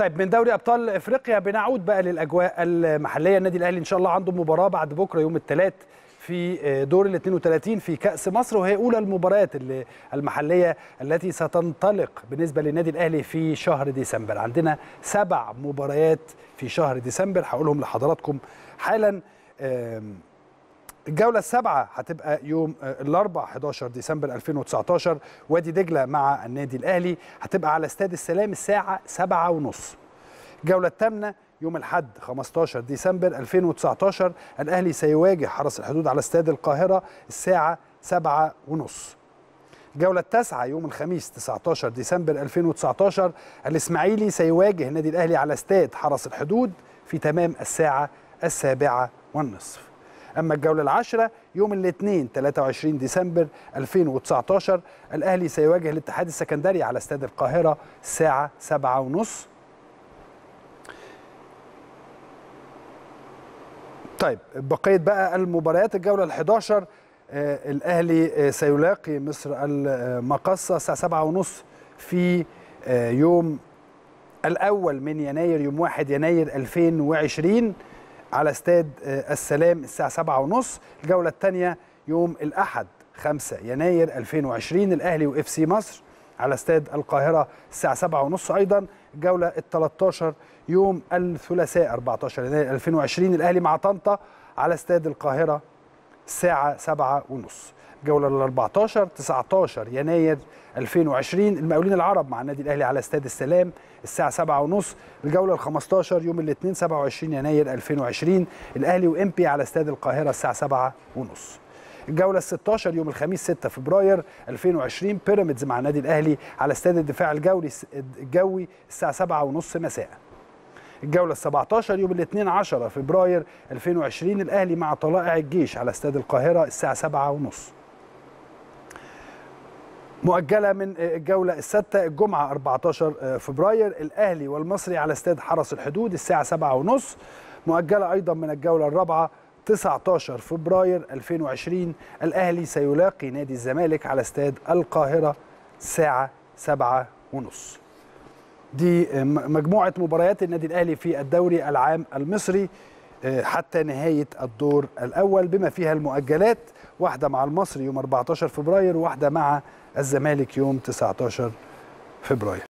طيب من دوري ابطال افريقيا بنعود بقى للاجواء المحليه النادي الاهلي ان شاء الله عنده مباراه بعد بكره يوم الثلاث في آه، دور ال 32 في كأس مصر وهي أولى المباريات المحلية التي ستنطلق بالنسبة للنادي الأهلي في شهر ديسمبر عندنا سبع مباريات في شهر ديسمبر هقولهم لحضراتكم حالا الجولة السابعة هتبقى يوم آه، الأربع 11 ديسمبر 2019 وادي دجلة مع النادي الأهلي هتبقى على استاد السلام الساعة 7:30 ونص الجولة الثامنة يوم الحد 15 ديسمبر 2019 الأهلي سيواجه حرس الحدود على استاد القاهرة الساعة 7:30 ونص الجولة التاسعة يوم الخميس 19 ديسمبر 2019 الإسماعيلي سيواجه النادي الأهلي على استاد حرس الحدود في تمام الساعة السابعة والنصف اما الجوله العاشره يوم الاثنين 23 ديسمبر 2019 الاهلي سيواجه الاتحاد السكندري على استاد القاهره الساعه 7:30 طيب بقيه بقى المباريات الجوله ال 11 آه الاهلي آه سيلاقي مصر المقصه الساعه 7:30 في آه يوم الاول من يناير يوم 1 يناير 2020 على استاد آه، السلام الساعة 7:30 الجولة الثانية يوم الأحد 5 يناير 2020 الأهلي وإف سي مصر على استاد القاهرة الساعة 7:30 أيضا الجولة ال 13 يوم الثلاثاء 14 يناير 2020 الأهلي مع طنطا على استاد القاهرة الساعة 7:30 الجوله ال 14 19 يناير 2020 المقاولين العرب مع النادي الاهلي على استاد السلام الساعه 7:30 الجوله ال 15 يوم الاثنين 27 يناير 2020 الاهلي وامبي على استاد القاهره الساعه 7:30 الجولة ال 16 يوم الخميس 6 فبراير 2020 بيراميدز مع النادي الأهلي على استاد الدفاع الجوي الجوي الساعة 7:30 مساء. الجولة ال 17 يوم الاثنين 10 فبراير 2020 الأهلي مع طلائع الجيش على استاد القاهرة الساعة 7:30. مؤجلة من الجولة السادسة الجمعة 14 فبراير الأهلي والمصري على استاد حرس الحدود الساعة 7:30 مؤجلة أيضا من الجولة الرابعة 19 فبراير 2020 الأهلي سيلاقي نادي الزمالك على استاد القاهرة الساعة 7:30 دي مجموعة مباريات النادي الأهلي في الدوري العام المصري حتى نهاية الدور الأول بما فيها المؤجلات واحدة مع المصري يوم 14 فبراير وواحدة مع الزمالك يوم 19 فبراير